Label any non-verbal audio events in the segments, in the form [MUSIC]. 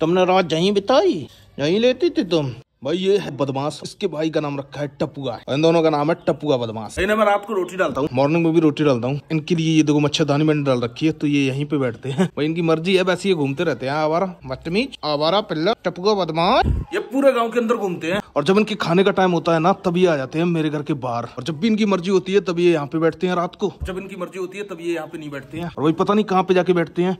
तुमने रात यहीं बिताई यहीं लेती थी तुम भाई ये है बदमाश इसके भाई का नाम रखा है टपुआ इन दोनों का नाम है टपुआ बदमाश इन्हें मैं आपको रोटी डालता हूँ मॉर्निंग में भी रोटी डालता हूँ इनके लिए ये देखो मच्छरदानी मैंने डाल रखी है तो ये यहीं पे बैठते हैं भाई इनकी मर्जी है वैसे ये घूमते रहते हैं आवारा बदतमीज आवारा पिल्ला टपुआ बदमाश ये पूरे गाँव के अंदर घूमते हैं और जब इनके खाने का टाइम होता है ना तभी आ जाते हैं मेरे घर के बाहर और जब भी इनकी मर्जी होती है तब ये यहाँ पे बैठते हैं रात को जब इनकी मर्जी होती है तब ये यहाँ पे नहीं बैठते हैं और वही पता नहीं कहाँ पे जाके बैठते हैं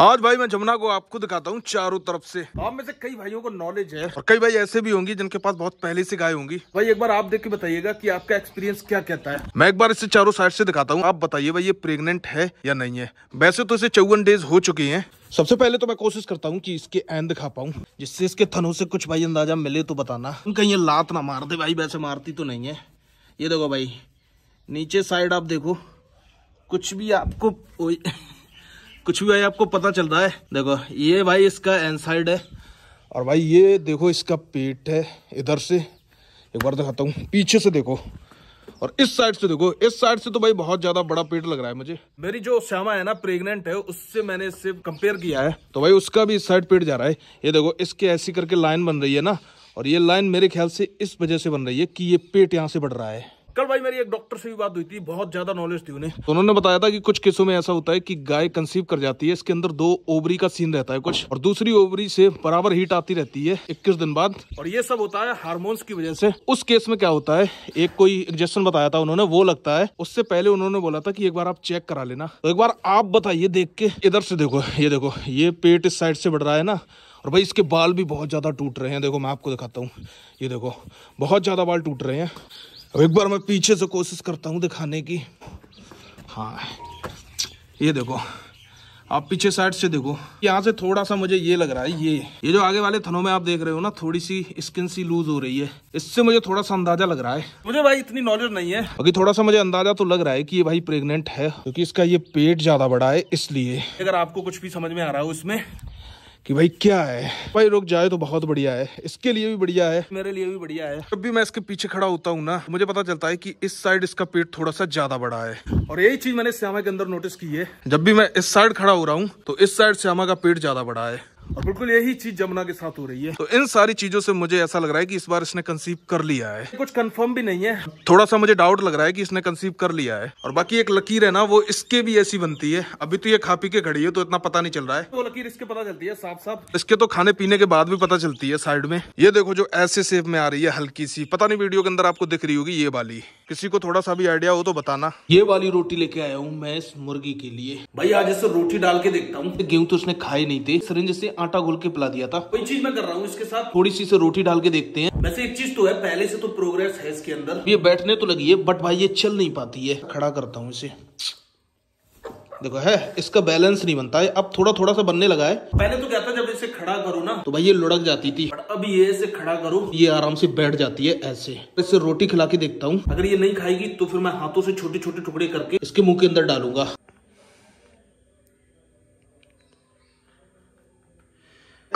आज भाई मैं जमुना को आपको दिखाता हूँ चारों तरफ से आप में से कई भाइयों को नॉलेज है और कई भाई ऐसे भी होंगे जिनके पास बहुत पहले से गाय होंगी भाई एक बार आप देख के बताइएगा कि आपका एक्सपीरियंस क्या कहता है मैं एक बार इसे चारों साइड से दिखाता हूँ आप बताइए भाई ये प्रेग्नेंट है या नहीं है वैसे तो इसे चौवन डेज हो चुकी है सबसे पहले तो मैं कोशिश करता हूँ कि इसके एन दिखा पाऊँ जिससे इसके थनों से कुछ भाई अंदाजा मिले तो बताना कहीं ये लात ना मार दे भाई वैसे मारती तो नहीं है ये देखो भाई नीचे साइड आप देखो कुछ भी आपको [LAUGHS] कुछ भी भाई आपको पता चल रहा है देखो ये भाई इसका एन साइड है और भाई ये देखो इसका पेट है इधर से एक बार दिखाता हूँ पीछे से देखो और इस साइड से देखो इस साइड से तो भाई बहुत ज्यादा बड़ा पेट लग रहा है मुझे मेरी जो श्यामा है ना प्रेग्नेंट है उससे मैंने इससे कंपेयर किया है तो भाई उसका भी इस साइड पेट जा रहा है ये देखो इसके ऐसी करके लाइन बन रही है ना और ये लाइन मेरे ख्याल से इस वजह से बन रही है कि ये पेट यहाँ से बढ़ रहा है कल भाई मेरी एक डॉक्टर से भी बात हुई थी बहुत ज्यादा नॉलेज थी उन्हें तो उन्होंने बताया था कि कुछ केसों में ऐसा होता है कि गाय कंसीव कर जाती है इसके अंदर दो ओवरी का सीन रहता है कुछ और दूसरी ओवरी से बराबर हीट आती रहती है इक्कीस दिन बाद और ये सब होता है हार्मोन्स की वजह से उस केस में क्या होता है एक कोई इंजेक्शन बताया था उन्होंने वो लगता है उससे पहले उन्होंने बोला था की एक बार आप चेक करा लेना तो एक बार आप बताइए देख के इधर से देखो ये देखो ये पेट इस साइड से बढ़ रहा है ना और भाई इसके बाल भी बहुत ज़्यादा टूट रहे हैं देखो मैं आपको दिखाता हूँ ये देखो बहुत ज़्यादा बाल टूट रहे हैं अब एक बार मैं पीछे से कोशिश करता हूँ दिखाने की हाँ ये देखो आप पीछे साइड से देखो यहाँ से थोड़ा सा मुझे ये लग रहा है ये ये जो आगे वाले थनों में आप देख रहे हो ना थोड़ी सी स्किन सी लूज हो रही है इससे मुझे थोड़ा सा अंदाजा लग रहा है मुझे भाई इतनी नॉलेज नहीं है अभी थोड़ा सा मुझे अंदाजा तो लग रहा है कि ये भाई प्रेग्नेंट है क्योंकि इसका ये पेट ज्यादा बड़ा है इसलिए अगर आपको कुछ भी समझ में आ रहा हो इसमें कि भाई क्या है भाई लोग जाए तो बहुत बढ़िया है इसके लिए भी बढ़िया है मेरे लिए भी बढ़िया है जब भी मैं इसके पीछे खड़ा होता हूँ ना मुझे पता चलता है कि इस साइड इसका पेट थोड़ा सा ज्यादा बड़ा है और यही चीज मैंने श्यामा के अंदर नोटिस की है जब भी मैं इस साइड खड़ा हो रहा हूँ तो इस साइड श्यामा का पेट ज्यादा बड़ा है और बिल्कुल यही चीज जमुना के साथ हो रही है तो इन सारी चीजों से मुझे ऐसा लग रहा है कि इस बार इसने कंसीव कर लिया है कुछ कंफर्म भी नहीं है थोड़ा सा मुझे डाउट लग रहा है कि इसने कंसीव कर लिया है और बाकी एक लकीर है ना वो इसके भी ऐसी बनती है अभी तो ये खा पी के खड़ी है तो इतना पता नहीं चल रहा है वो तो लकीर इसके पता चलती है साफ साफ इसके तो खाने पीने के बाद भी पता चलती है साइड में ये देखो जो ऐसे सेब में आ रही है हल्की सी पता नहीं वीडियो के अंदर आपको दिख रही होगी ये वाली किसी को थोड़ा सा भी आइडिया हो तो बताना ये वाली रोटी लेके आया हूँ मैं इस मुर्गी के लिए भाई आज इसे रोटी डाल के देखता हूँ गेहूँ तो उसने खाए नहीं थे सरिंज से आटा घोल के पिला दिया था कोई चीज मैं कर रहा हूँ इसके साथ थोड़ी सी से रोटी डाल के देखते हैं वैसे एक चीज तो है पहले से तो प्रोग्रेस है इसके अंदर ये बैठने तो लगी है बट भाई ये चल नहीं पाती है खड़ा करता हूँ इसे देखो है इसका बैलेंस नहीं बनता है अब थोड़ा थोड़ा सा बनने लगा है पहले तो कहता जब इसे खड़ा करो ना तो भाई ये लुढ़क जाती थी अब ये इसे खड़ा करो ये आराम से बैठ जाती है ऐसे इसे रोटी खिला के देखता हूँ अगर ये नहीं खाएगी तो फिर मैं हाथों से छोटे छोटे टुकड़े करके इसके मुंह के अंदर डालूंगा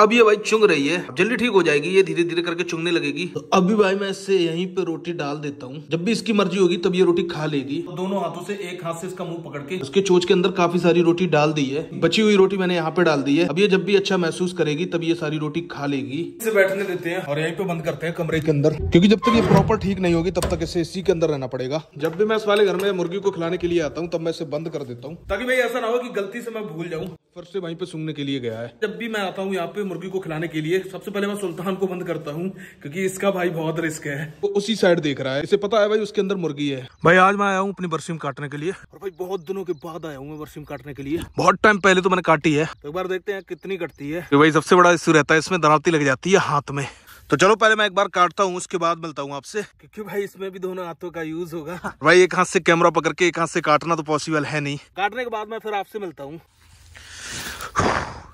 अब ये भाई चुंग रही है जल्दी ठीक हो जाएगी ये धीरे धीरे करके चुंगने लगेगी तो अभी भाई मैं इससे यहीं पे रोटी डाल देता हूँ जब भी इसकी मर्जी होगी तब ये रोटी खा लेगी दोनों हाथों से एक हाथ से इसका मुंह पकड़ के उसके चोच के अंदर काफी सारी रोटी डाल दी है बची हुई रोटी मैंने यहाँ पे डाल दी है अब ये जब भी अच्छा महसूस करेगी तब ये सारी रोटी खा लेगी इसे बैठने देते हैं और यही पे बंद करते हैं कमरे के अंदर क्योंकि जब तक ये प्रॉपर ठीक नहीं होगी तब तक इसे इसी के अंदर रहना पड़ेगा जब भी मैं इस वाले घर में मुर्गी को खिलाने के लिए आता हूँ तब मैं इसे बंद कर देता हूँ ताकि भाई ऐसा ना हो की गलती से मैं भूल जाऊँ फिर से वहीं पे सुनने के लिए गया है जब भी मैं आता हूँ यहाँ पे मुर्गी को खिलाने के लिए सबसे पहले मैं सुल्तान को बंद करता हूँ क्योंकि इसका भाई बहुत रिस्क है वो उसी साइड देख रहा है इसे पता है भाई उसके अंदर मुर्गी है भाई आज मैं आया हूँ अपनी बरसीम काटने के लिए और भाई बहुत दिनों के बाद आया हूँ मैं बरसीम काटने के लिए बहुत टाइम पहले तो मैंने काटी है तो एक बार देखते हैं कितनी कटती है भाई सबसे बड़ा इश्यू रहता है इसमें दराती लग जाती है हाथ में तो चलो पहले मैं एक बार काटता हूँ उसके बाद मिलता हूँ आपसे क्योंकि भाई इसमें भी दोनों हाथों का यूज होगा भाई एक हाथ से कैमरा पकड़ के एक हाथ से काटना तो पॉसिबल है नहीं काटने के बाद मैं फिर आपसे मिलता हूँ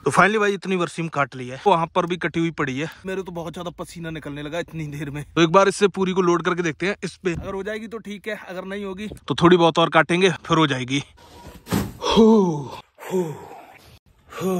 तो फाइनली भाई इतनी वर्सीम काट ली है वहां पर भी कटी हुई पड़ी है मेरे तो बहुत ज्यादा पसीना निकलने लगा इतनी देर में तो एक बार इससे पूरी को लोड करके देखते हैं इस पे अगर हो जाएगी तो ठीक है अगर नहीं होगी तो थोड़ी बहुत और काटेंगे फिर हो जाएगी हो हो हो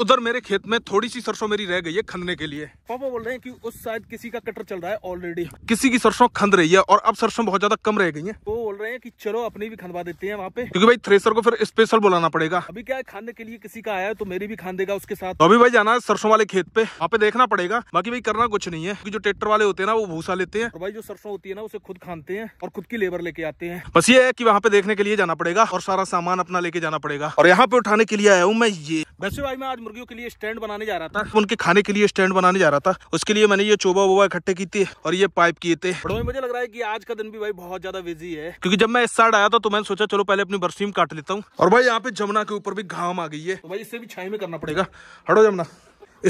उधर मेरे खेत में थोड़ी सी सरसों मेरी रह गई है खंदने के लिए पापा बोल रहे हैं कि उस साइड किसी का कटर चल रहा है ऑलरेडी किसी की सरसों खंद रही है और अब सरसों बहुत ज्यादा कम रह गई है वो बोल रहे हैं कि चलो अपनी भी खंदवा देते हैं वहाँ पे क्योंकि भाई थ्रेसर को फिर स्पेशल बुलाना पड़ेगा अभी क्या है खाने के लिए किसी का आया है तो मेरी भी खान देगा उसके साथ तो अभी भाई जाना है सरसों वाले खेत पे वहाँ पे देखना पड़ेगा बाकी भाई करना कुछ नहीं है जो ट्रेक्टर वाले होते हैं ना वो भूसा लेते हैं भाई जो सरसों होती है ना उसे खुद खानते हैं और खुद की लेबर लेके आते हैं बस ये है की वहाँ पे देखने के लिए जाना पड़ेगा और सारा सामान अपना लेके जाना पड़ेगा और यहाँ पे उठाने के लिए आया हूँ मैं ये वैसे भाई मैं आज मुर्गियों के लिए स्टैंड बनाने जा रहा था उनके खाने के लिए स्टैंड बनाने जा रहा था उसके लिए मैंने ये चोबा वोबा इकट्ठे की थी और ये पाइप किए थे मुझे लग रहा है की आज का दिन भी भाई बहुत ज्यादा बिजी है क्यूँकी जब मैं इस साइड आया था तो मैंने सोचा चलो पहले अपनी बरसीम काट लेता हूँ और भाई यहाँ पे जमुना के ऊपर भी घाम आ गई है तो भाई इसे भी छाई में करना पड़ेगा हटो जमुना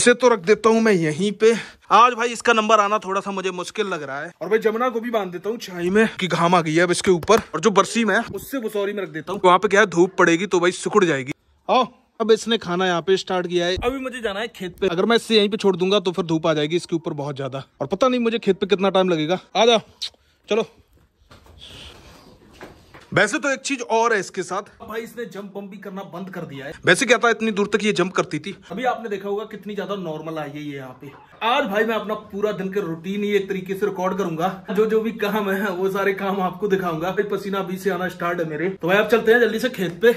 इसे तो रख देता हूँ मैं यहीं पे आज भाई इसका नंबर आना थोड़ा सा मुझे मुश्किल लग रहा है और भाई जमुना को भी बांध देता हूँ छाई में कि घाम आ गई है अब इसके ऊपर और जो बरसीम है उससे बुसौरी में रख देता हूँ वहाँ पे क्या है धूप पड़ेगी तो भाई सुकड़ जाएगी आओ हाँ। अब इसने खाना यहाँ पे स्टार्ट किया है अभी मुझे जाना है खेत पे अगर मैं इससे यहीं पे छोड़ दूंगा तो फिर धूप आ जाएगी इसके ऊपर बहुत ज्यादा और पता नहीं मुझे खेत पे कितना टाइम लगेगा आ जा चलो वैसे तो एक चीज और है इसके साथ भाई इसने जंप बम भी करना बंद कर दिया है वैसे क्या था इतनी दूर तक ये जंप करती थी अभी आपने देखा होगा कितनी ज्यादा नॉर्मल आई है ये यहाँ पे आज भाई मैं अपना पूरा दिन का रूटीन ही एक तरीके से रिकॉर्ड करूंगा जो जो भी काम है वो सारे काम आपको दिखाऊंगा भाई पसीना अभी से आना स्टार्ट है मेरे तो भाई आप चलते हैं जल्दी से खेत पे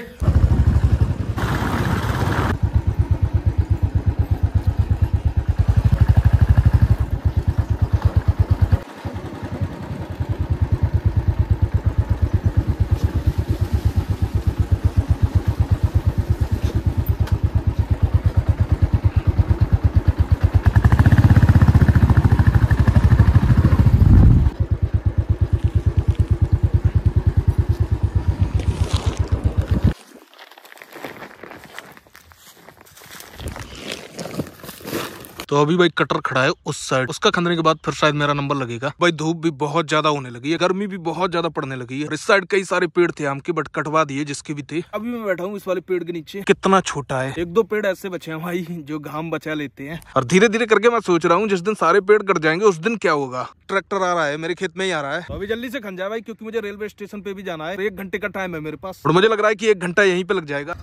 तो अभी भाई कटर खड़ा है उस साइड उसका खंदने के बाद फिर शायद मेरा नंबर लगेगा भाई धूप भी बहुत ज्यादा होने लगी है गर्मी भी बहुत ज्यादा पड़ने लगी है इस साइड कई सारे पेड़ थे आम के बट कटवा दिए जिसके भी थे अभी मैं बैठा हूँ इस वाले पेड़ के नीचे कितना छोटा है एक दो पेड़ ऐसे बचे हैं भाई जो घाम बचा लेते हैं और धीरे धीरे करके मैं सोच रहा हूँ जिस दिन सारे पेड़ कट जाएंगे उस दिन क्या होगा ट्रैक्टर आ रहा है मेरे खेत में ही आ रहा है तो अभी जल्दी से खंजा भाई क्योंकि मुझे रेलवे स्टेशन पे भी जाना है एक घंटे का टाइम है मेरे पास और मुझे लग रहा है की एक घंटा यहीं पे लग जाएगा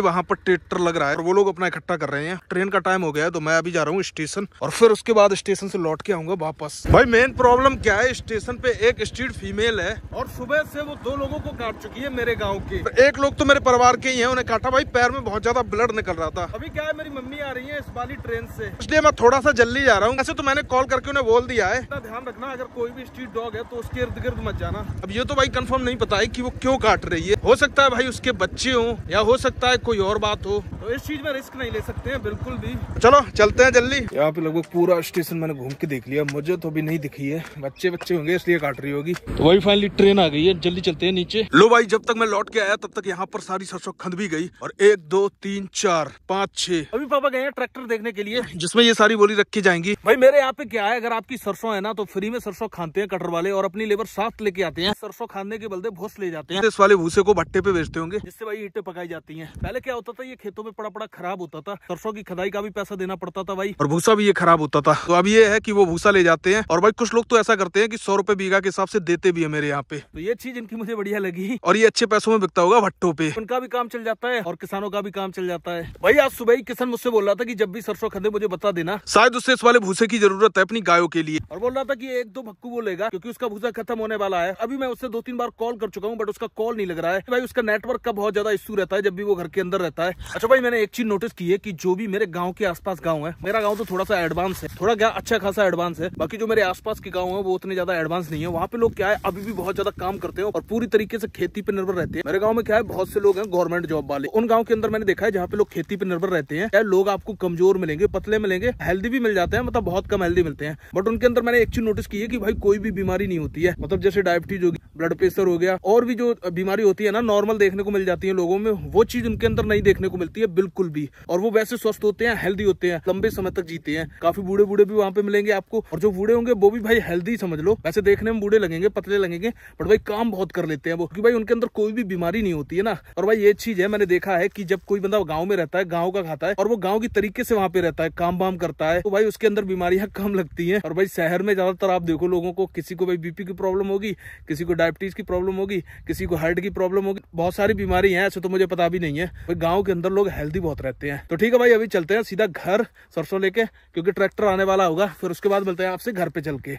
से वहाँ पर ट्रेक्टर लग रहा है और वो लोग अपना इकट्ठा कर रहे हैं ट्रेन का टाइम हो गया है तो मैं अभी जा रहा हूँ स्टेशन और फिर उसके बाद स्टेशन से लौट के आऊंगा वापस भाई मेन प्रॉब्लम क्या है स्टेशन पे एक स्ट्रीट फीमेल है और सुबह से वो दो लोगों को काट चुकी है मेरे गाँव की एक लोग तो मेरे परिवार के ही है उन्हें काटा भाई पैर में बहुत ज्यादा ब्लड निकल रहा था अभी क्या है मेरी मम्मी आ रही है इस वाली ट्रेन से इसलिए मैं थोड़ा सा जल्दी जा रहा हूँ ऐसे तो मैंने कॉल करके उन्हें बोल दिया है ध्यान रखना अगर कोई भी स्ट्रीट डॉग है तो उसके इर्द गिर्द मत जाना अब ये तो भाई कंफर्म नहीं पता है की वो क्यों काट रही है हो सकता है भाई उसके बच्चे हो या हो सकता है कोई और बात हो तो इस चीज में रिस्क नहीं ले सकते हैं बिल्कुल भी चलो चलते हैं जल्दी यहाँ पे लगभग पूरा स्टेशन मैंने घूम के देख लिया मुझे तो अभी नहीं दिखी है बच्चे बच्चे होंगे इसलिए काट रही होगी तो वही फाइनली ट्रेन आ गई है जल्दी चलते हैं नीचे लो भाई जब तक मैं लौट के आया तब तक यहाँ पर सारी सरसों खंद भी गई और एक दो तीन चार पाँच छह अभी पापा गए हैं ट्रैक्टर देखने के लिए जिसमे ये सारी बोली रखी जाएंगी भाई मेरे यहाँ पे क्या है अगर आपकी सरसों है ना तो फ्री में सरसों खाते हैं कटर वाले और अपनी लेबर साफ लेके आते हैं सरसों खाने के बल्दे भूस ले जाते हैं इस वाले भूसे को भट्टे पे बेचते होंगे जिससे भाई ईटे पकाई जाती है पहले पहले क्या होता था ये खेतों में पड़ा पड़ा खराब होता था सरसों की खदाई का भी पैसा देना पड़ता था भाई और भूसा भी ये खराब होता था तो अब ये है की वो भूसा ले जाते हैं और भाई कुछ लोग तो ऐसा करते हैं की सौ रुपए बीघा के हिसाब से देते भी है मेरे यहाँ पे तो ये चीज इनकी मुझे बढ़िया लगी और ये अच्छे पैसों में बिकता होगा भट्टो पे उनका भी काम चल जाता है और किसानों का भी काम चल जाता है भाई आज सुबह ही किसान मुझसे बोल रहा था की जब भी सरसों खदे मुझे बता देना शायद उससे इस वाले भूसे की जरूरत है अपनी गायों के लिए और बोल रहा था की एक दो भक्कू बोलेगा क्योंकि उसका भूसा खत्म होने वाला है अभी मैं उससे दो तीन बार कॉल कर चुका हूँ बट उसका कॉल नहीं लग रहा है भाई उसका नेटवर्क का बहुत ज्यादा इशू रहता है जब भी वो घर के के अंदर रहता है अच्छा भाई मैंने एक चीज नोटिस की है कि जो भी मेरे गांव के आसपास गाँव है मेरा गाँव तो थोड़ा सा एडवांस है थोड़ा क्या अच्छा खासा एडवांस है बाकी जो मेरे आसपास के गाँव है वो उतने ज्यादा एडवांस नहीं है वहाँ पे लोग क्या है अभी भी बहुत ज्यादा काम करते हैं और पूरी तरीके से खेती पे निर्भर रहते हैं मेरे गाँव में क्या है बहुत से लोग हैं गवर्नमेंट जॉब वाले उन गाँव के अंदर मैंने देखा है जहाँ पे लोग खेती पे निर्भर रहते हैं क्या लोग आपको कमजोर मिलेंगे पतले मिलेंगे हेल्दी भी मिल जाते हैं मतलब बहुत कम हेल्दी मिलते हैं बट उनके अंदर मैंने एक चीज नोटिस की है कि भाई कोई भी बीमारी नहीं होती है मतलब जैसे डायबिटीज होगी ब्लड प्रेशर हो गया और भी जो बीमारी होती है ना नॉर्मल देखने को मिल जाती है लोगों में वो चीज उनके अंदर नहीं देखने को मिलती है बिल्कुल भी और वो वैसे स्वस्थ होते हैं हेल्दी होते हैं लंबे समय तक जीते हैं काफी बूढ़े बूढ़े भी वहाँ पे मिलेंगे आपको और जो बूढ़े होंगे वो भी भाई हेल्दी समझ लो वैसे देखने में बूढ़े लगेंगे पतले लगेंगे बट भाई काम बहुत कर लेते हैं वो क्योंकि भाई उनके अंदर कोई भी बीमारी नहीं होती है ना और भाई ये चीज है मैंने देखा है की जब कोई बंदा गाँव में रहता है गाँव का खाता है और वो गाँव की तरीके से वहाँ पे रहता है काम वाम करता है तो भाई उसके अंदर बीमारियां [LAUGHS] कम लगती है और भाई शहर में ज्यादातर आप देखो लोगों को किसी को भाई बीपी की प्रॉब्लम होगी किसी को डायबिटीज की प्रॉब्लम होगी किसी को हार्ट की प्रॉब्लम होगी बहुत सारी बीमारी है ऐसे तो मुझे पता भी नहीं है भाई गाँव के अंदर लोग हेल्थी बहुत रहते हैं तो ठीक है भाई अभी चलते हैं सीधा घर सरसों लेके क्योंकि ट्रैक्टर आने वाला होगा फिर उसके बाद मिलते हैं आपसे घर पे चल के